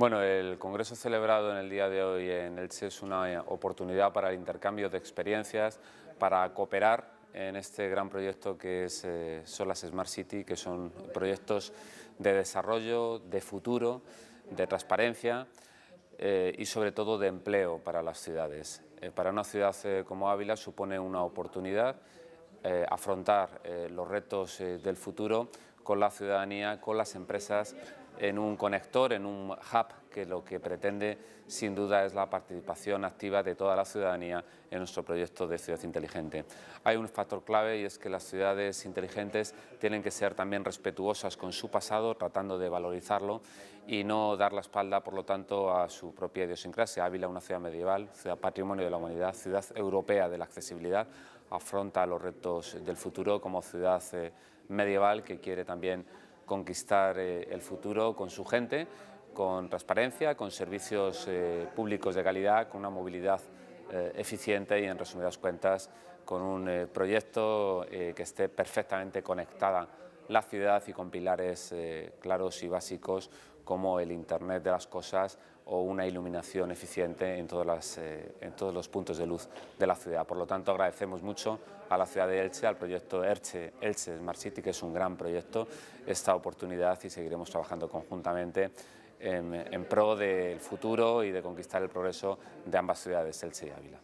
Bueno, el Congreso celebrado en el día de hoy en Elche es una oportunidad para el intercambio de experiencias, para cooperar en este gran proyecto que es, eh, son las Smart City, que son proyectos de desarrollo, de futuro, de transparencia eh, y sobre todo de empleo para las ciudades. Eh, para una ciudad como Ávila supone una oportunidad afrontar los retos del futuro con la ciudadanía, con las empresas en un conector, en un hub, que lo que pretende sin duda es la participación activa de toda la ciudadanía en nuestro proyecto de ciudad inteligente. Hay un factor clave y es que las ciudades inteligentes tienen que ser también respetuosas con su pasado, tratando de valorizarlo y no dar la espalda, por lo tanto, a su propia idiosincrasia. Ávila, una ciudad medieval, ciudad patrimonio de la humanidad, ciudad europea de la accesibilidad, afronta los retos del futuro como ciudad eh, medieval que quiere también conquistar eh, el futuro con su gente, con transparencia, con servicios eh, públicos de calidad, con una movilidad eh, eficiente y, en resumidas cuentas, con un proyecto que esté perfectamente conectada la ciudad y con pilares claros y básicos como el Internet de las cosas o una iluminación eficiente eh, en, todos los puntos de luz de la ciudad. Por lo tanto, agradecemos mucho a la ciudad de Elche, al proyecto Elche, Elche Smart City, que es un gran proyecto, esta oportunidad y seguiremos trabajando conjuntamente en pro del futuro y de conquistar el progreso de ambas ciudades, Elche y Ávila.